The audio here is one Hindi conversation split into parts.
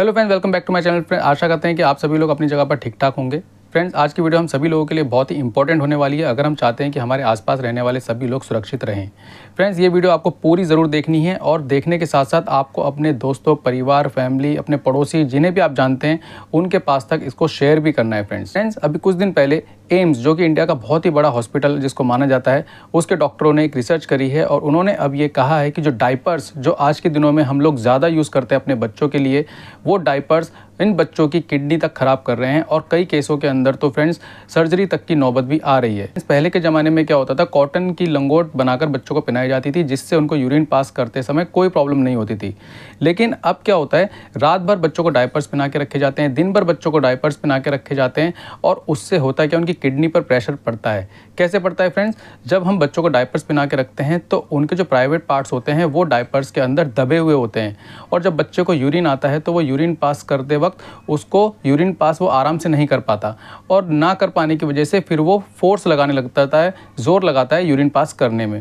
hello friends welcome back to my channel friend आशा करते हैं कि आप सभी लोग अपनी जगह पर ठीक ठाक होंगे फ्रेंड्स आज की वीडियो हम सभी लोगों के लिए बहुत ही इंपॉर्टेंट होने वाली है अगर हम चाहते हैं कि हमारे आसपास रहने वाले सभी लोग सुरक्षित रहें फ्रेंड्स ये वीडियो आपको पूरी ज़रूर देखनी है और देखने के साथ साथ आपको अपने दोस्तों परिवार फैमिली अपने पड़ोसी जिन्हें भी आप जानते हैं उनके पास तक इसको शेयर भी करना है फ्रेंड्स फ्रेंड्स अभी कुछ दिन पहले एम्स जो कि इंडिया का बहुत ही बड़ा हॉस्पिटल जिसको माना जाता है उसके डॉक्टरों ने एक रिसर्च करी है और उन्होंने अब ये कहा है कि जो डाइपर्स जो आज के दिनों में हम लोग ज़्यादा यूज़ करते हैं अपने बच्चों के लिए वो डाइपर्स इन बच्चों की किडनी तक खराब कर रहे हैं और कई केसों के अंदर तो फ्रेंड्स सर्जरी तक की नौबत भी आ रही है पहले के ज़माने में क्या होता था कॉटन की लंगोट बनाकर बच्चों को पहनाई जाती थी जिससे उनको यूरिन पास करते समय कोई प्रॉब्लम नहीं होती थी लेकिन अब क्या होता है रात भर बच्चों को डायपर्स पहना के रखे जाते हैं दिन भर बच्चों को डायपर्स पहना के रखे जाते हैं और उससे होता है क्या उनकी किडनी पर प्रेशर पड़ता है कैसे पड़ता है फ्रेंड्स जब हम बच्चों को डायपर्स पहना के रखते हैं तो उनके जो प्राइवेट पार्ट्स होते हैं वो डायपर्स के अंदर दबे हुए होते हैं और जब बच्चे को यूरिन आता है तो वो यूरिन पास करते वक्त वक्त उसको यूरिन पास वो आराम से नहीं कर पाता और ना कर पाने की वजह से फिर वो फोर्स लगाने लगता है ज़ोर लगाता है यूरिन पास करने में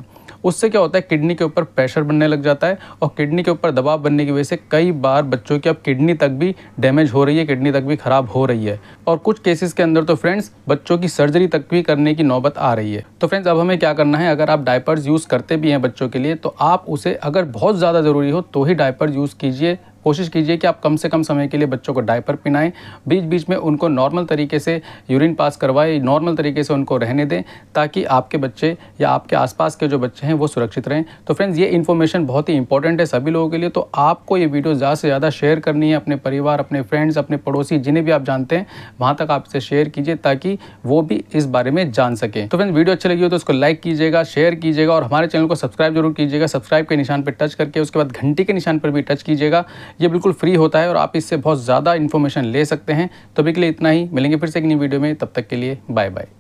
उससे क्या होता है किडनी के ऊपर प्रेशर बनने लग जाता है और किडनी के ऊपर दबाव बनने की वजह से कई बार बच्चों की अब किडनी तक भी डैमेज हो रही है किडनी तक भी ख़राब हो रही है और कुछ केसेस के अंदर तो फ्रेंड्स बच्चों की सर्जरी तक भी करने की नौबत आ रही है तो फ्रेंड्स अब हमें क्या करना है अगर आप डायपर्स यूज़ करते भी हैं बच्चों के लिए तो आप उसे अगर बहुत ज़्यादा ज़रूरी हो तो ही डायपर्स यूज़ कीजिए कोशिश कीजिए कि आप कम से कम समय के लिए बच्चों को डायपर पिनाएं बीच बीच में उनको नॉर्मल तरीके से यूरिन पास करवाएं नॉर्मल तरीके से उनको रहने दें ताकि आपके बच्चे या आपके आसपास के जो बच्चे हैं वो सुरक्षित रहें तो फ्रेंड्स ये इन्फॉर्मेशन बहुत ही इंपॉर्टेंट है सभी लोगों के लिए तो आपको ये वीडियो ज़्यादा से ज़्यादा शेयर करनी है अपने परिवार अपने फ्रेंड्स अपने पड़ोसी जिन्हें भी आप जानते हैं वहाँ तक आप इसे शेयर कीजिए ताकि वो भी इस बारे में जान सकें तो फ्रेंड्स वीडियो अच्छी लगी हो तो उसको लाइक कीजिएगा शेयर कीजिएगा और हमारे चैनल को सब्सक्राइब जरूर कीजिएगा सब्सक्राइब के निशान पर टच करके उसके बाद घंटी के निशान पर भी टच कीजिएगा ये बिल्कुल फ्री होता है और आप इससे बहुत ज़्यादा इन्फॉर्मेशन ले सकते हैं तो अभी के लिए इतना ही मिलेंगे फिर से एक नई वीडियो में तब तक के लिए बाय बाय